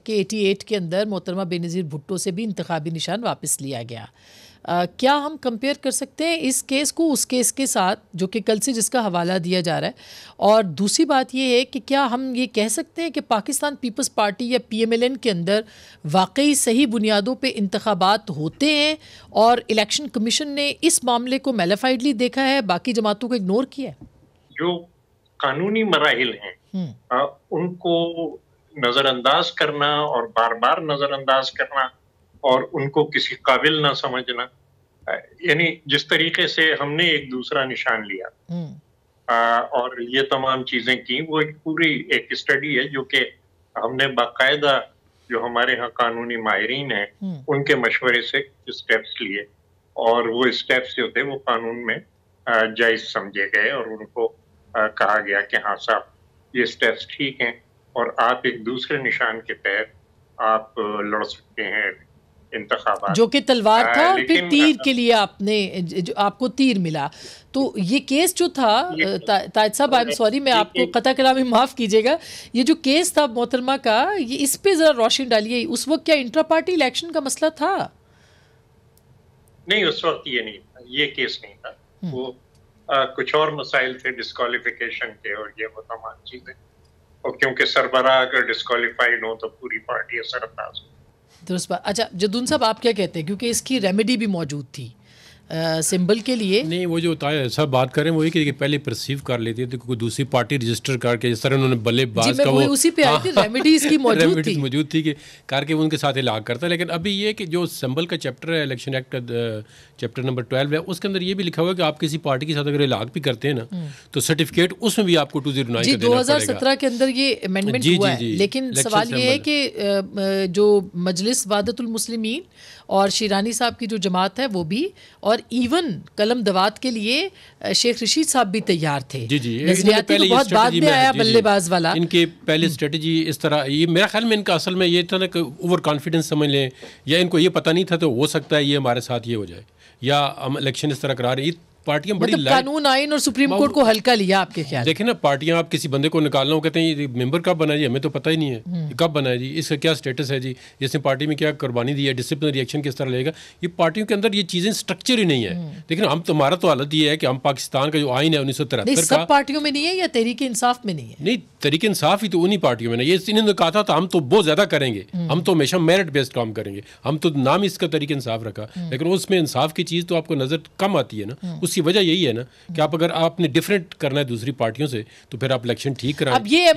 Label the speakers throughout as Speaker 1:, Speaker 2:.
Speaker 1: Eighty 88 के अंदर मोहतरमा बेनज़ीर भुट्टो से भी इंतबी निशान वापस लिया गया आ, क्या हम कंपेयर कर सकते हैं इस केस को उस केस के साथ जो कि कल से जिसका हवाला दिया जा रहा है और दूसरी बात यह है कि क्या हम ये कह सकते हैं कि पाकिस्तान पीपल्स पार्टी या पीएमएलएन के अंदर वाकई सही बुनियादों पे इंतबात होते हैं और इलेक्शन कमीशन ने इस मामले को मेलाफाइडली देखा है बाकी जमातों को इग्नोर किया है
Speaker 2: जो कानूनी मराहल हैं हम्म। उनको नज़रअंदाज करना और बार बार नज़रअंदाज करना और उनको किसी काबिल ना समझना यानी जिस तरीके से हमने एक दूसरा निशान लिया हम्म। आ, और ये तमाम चीज़ें की वो एक पूरी एक स्टडी है जो कि हमने बाकायदा जो हमारे यहाँ कानूनी माहरीन है हम्म। उनके मशवरे से स्टेप्स लिए और वो स्टेप्स जो थे वो कानून में जायज समझे गए और उनको कहा गया कि हाँ साहब ये स्टेप्स ठीक हैं और आप एक दूसरे निशान के तहत आप लड़ सकते हैं इंतखाबात जो कि तलवार था और फिर तीर
Speaker 1: के लिए आपने जो आपको तीर मिला तो ये केस जो था ताज साहब आई एम सॉरी मैं आपको कता कलामी माफ़ कीजिएगा ये जो केस था मोहतरमा का ये इस पे ज़रा रोशनी डालिए उस वक्त क्या इंट्रा पार्टी इलेक्शन का मसला था
Speaker 2: नहीं उस वक्त ये नहीं था ये केस नहीं था हम्म। वो आ, कुछ और मसाइल थे डिस्कालिफिकेशन के और ये वो तमाम चीज़ें और क्योंकि सरबरा अगर डिस्कालीफाइड हो तो पूरी पार्टी असरअंदाज हो
Speaker 1: दुरुस्त तो बात अच्छा जदून साहब आप क्या कहते हैं क्योंकि इसकी रेमेडी भी मौजूद थी सिंबल के लिए नहीं वो
Speaker 3: जो होता है सर बात करें वही कि पहले परसीव कर लेती है तो कोई दूसरी पार्टी रजिस्टर करके जिस तरह उन्होंने बल्लेबाज का वो उसी पे आई थी रेमेडीज हाँ। की मौजूद थी मौजूद थी कि करके उनके साथ इलाक करता है लेकिन अभी ये कि जो सिंबल का चैप्टर है इलेक्शन एक्ट का चैप्टर नंबर ट्वेल्व है उसके अंदर ये भी लिखा हुआ है कि आप किसी पार्टी के साथ अगर इलाक भी करते हैं ना हम्म। तो सर्टिफिकेट उसमें भी आपको टू जीरो जी दो हज़ार सत्रह
Speaker 1: के अंदर ये अमेंडमेंट हुआ है लेकिन सवाल ये है कि जो मजलिस वादतुल मुस्लिमीन और शीरानी साहब की जो जमात है वो भी और इवन कलम दवात के लिए शेख रशीद साहब भी तैयार थे
Speaker 3: जी जी नजरियाती तो बहुत बाद में आया बल्लेबाज वाला इनके पहले स्ट्रेटजी हम्म। इस तरह ये मेरा ख्याल में इनका असल में ये था ना कि ओवर कॉन्फिडेंस समझ लें या इनको ये पता नहीं था तो हो सकता है ये हमारे साथ ये हो जाए या हम इलेक्शन इस तरह करा रहे हैं पार्टियां बड़ी मतलब कानून
Speaker 1: आइन और सुप्रीम कोर्ट को हल्का लिया आपके ख्याल
Speaker 3: देखे ना पार्टियां आप किसी बंदे को निकालना हो कहते तो हैं ये मेंबर कब बना जी हमें तो पता ही नहीं है हम्म। कब बना जी इसका क्या स्टेटस है जी जिसने पार्टी में क्या कुर्बानी दी है डिसिप्लिन रिएक्शन किस तरह लेगा ये पार्टियों के अंदर ये चीजें स्ट्रक्चर ही नहीं है लेकिन हम्म। हम तुम्हारा तो, तो हालत ये है कि हम पाकिस्तान का जो आइन है उन्नीस सौ तिहत्तर
Speaker 1: पार्टियों में नहीं है या तहरीक इंसाफ में नहीं है
Speaker 3: नहीं तरीके इंसाफ ही तो उन्हीं पार्टियों में ना ये इन्होंने तो कहा था तो हम तो बहुत ज़्यादा करेंगे हम्म। हम तो हमेशा मेरिट बेस्ड काम करेंगे हम तो नाम इसका तरीके इंसाफ रखा हम्म। लेकिन उसमें इंसाफ की चीज़ तो आपको नज़र कम आती है ना हम्म। उसकी वजह यही है ना कि आप अगर आपने डिफरेंट करना है दूसरी पार्टियों से तो फिर आप इलेक्शन ठीक कर अब ये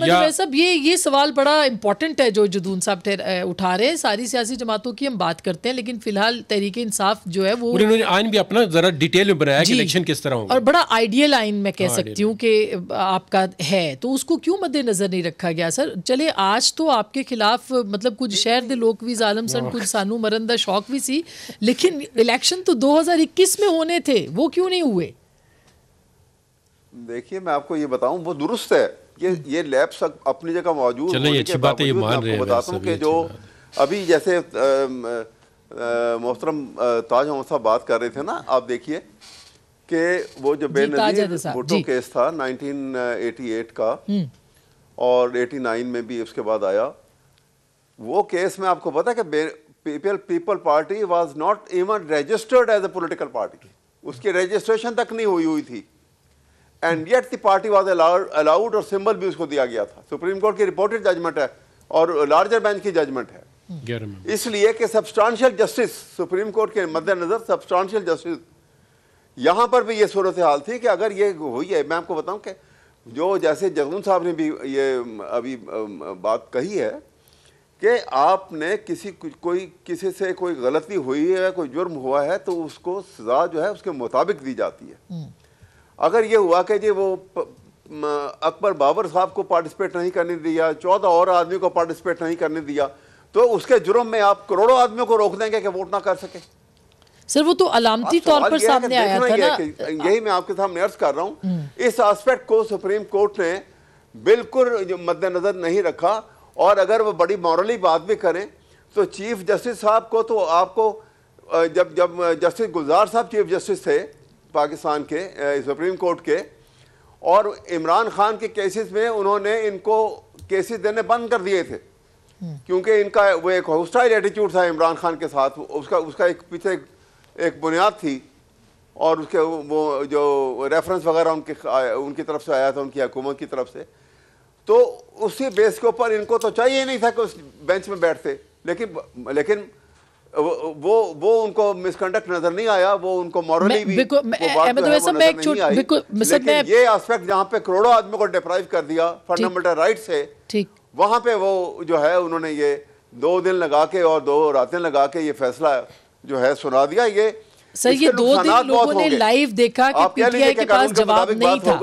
Speaker 1: ये ये सवाल बड़ा इंपॉर्टेंट है जो जदून साहब उठा रहे हैं सारी सियासी जमातों की हम बात करते हैं लेकिन फिलहाल तरीके इंसाफ जो है वो उन्होंने
Speaker 3: आइन भी अपना ज़रा डिटेल में बनाया कि इलेक्शन किस तरह और
Speaker 1: बड़ा आइडियल आइन मैं कह हाँ, सकती हूँ कि आपका है तो उसको क्यों मद्देनजर नहीं रखा गया सर चले आज तो आपके खिलाफ मतलब कुछ शहर के लोग भी जालम सन कुछ सानू मरण का शौक भी सी लेकिन इलेक्शन तो 2021 में होने थे वो क्यों नहीं हुए
Speaker 4: देखिए मैं आपको ये बताऊं वो दुरुस्त है ये ये लैब्स अपनी जगह मौजूद चलो अच्छी बात है ये मान रहे हैं बताता हूँ कि जो अभी जैसे मोहतरम ताज मोहम्मद साहब बात कर रहे थे ना आप देखिए कि वो जो बेनजीर भुट्टो केस था 1988 का हम्म। और 89 में भी उसके बाद आया वो केस में आपको पता है कि people people party was not even registered as a political party उसकी रजिस्ट्रेशन तक नहीं हुई हुई थी एंड येट दार्टी पार्टी वाज अलाउड और सिंबल भी उसको दिया गया था सुप्रीम कोर्ट की रिपोर्टेड जजमेंट है और लार्जर बेंच की जजमेंट है इसलिए कि सबस्टांशियल जस्टिस सुप्रीम कोर्ट के मद्देनजर सब्सटैंशियल जस्टिस यहां पर भी ये सूरत हाल थी कि अगर ये हुई है मैं आपको बताऊं कि जो जैसे जगदून साहब ने भी ये अभी बात कही है कि आपने किसी कोई किसी से कोई गलती हुई है कोई जुर्म हुआ है तो उसको सज़ा जो है उसके मुताबिक दी जाती है हम्म। अगर ये हुआ कि जी वो अकबर बाबर साहब को पार्टिसिपेट नहीं करने दिया चौदह और आदमी को पार्टिसिपेट नहीं करने दिया तो उसके जुर्म में आप करोड़ों आदमियों को रोक देंगे कि वोट ना कर सके
Speaker 1: सर वो तो अलामती तौर पर सामने आया था ना
Speaker 4: यही मैं आपके सामने अर्ज कर रहा हूँ हम्म। इस आस्पेक्ट को सुप्रीम कोर्ट ने बिल्कुल मद्देनजर नहीं रखा और अगर वो बड़ी मॉरली बात भी करें तो चीफ जस्टिस साहब को तो आपको जब जब जस्टिस गुलजार साहब चीफ जस्टिस थे पाकिस्तान के सुप्रीम कोर्ट के और इमरान खान के केसेस में उन्होंने इनको केसेस देने बंद कर दिए थे हम्म। क्योंकि इनका वो एक हॉस्टाइल एटीट्यूड था इमरान खान के साथ उसका उसका एक पीछे एक एक बुनियाद थी और उसके वो जो रेफरेंस वगैरह उनके उनकी तरफ से आया था उनकी हुकूमत की तरफ से तो उसी बेस के ऊपर इनको तो चाहिए नहीं था कि उस बेंच में बैठते लेकिन लेकिन वो वो उनको मिसकंडक्ट नजर नहीं आया वो उनको मॉरली भी ये एस्पेक्ट जहाँ पे करोड़ों आदमी को डिप्राइव कर दिया फंडामेंटल राइट से वहाँ पे वो जो है उन्होंने ये दो दिन लगा के और दो रातें लगा के ये फैसला जो है सुना दिया ये सर ये दो दिन लोगों ने लाइव देखा कि पीटीआई के पास जवाब नहीं था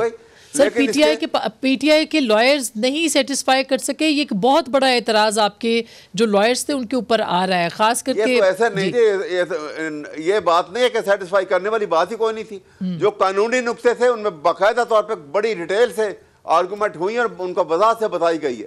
Speaker 1: सर पीटीआई के पीटीआई के लॉयर्स नहीं सेटिस्फाई कर सके ये एक बहुत बड़ा एतराज आपके जो लॉयर्स थे उनके ऊपर आ रहा है खास करके ये तो ऐसा नहीं
Speaker 4: ये, तो, ये, बात नहीं है कि सेटिस्फाई करने वाली बात ही कोई नहीं थी हम्म। जो कानूनी नुस्खे थे उनमें बाकायदा तौर पर बड़ी डिटेल से आर्गूमेंट हुई और उनको वजह से बताई गई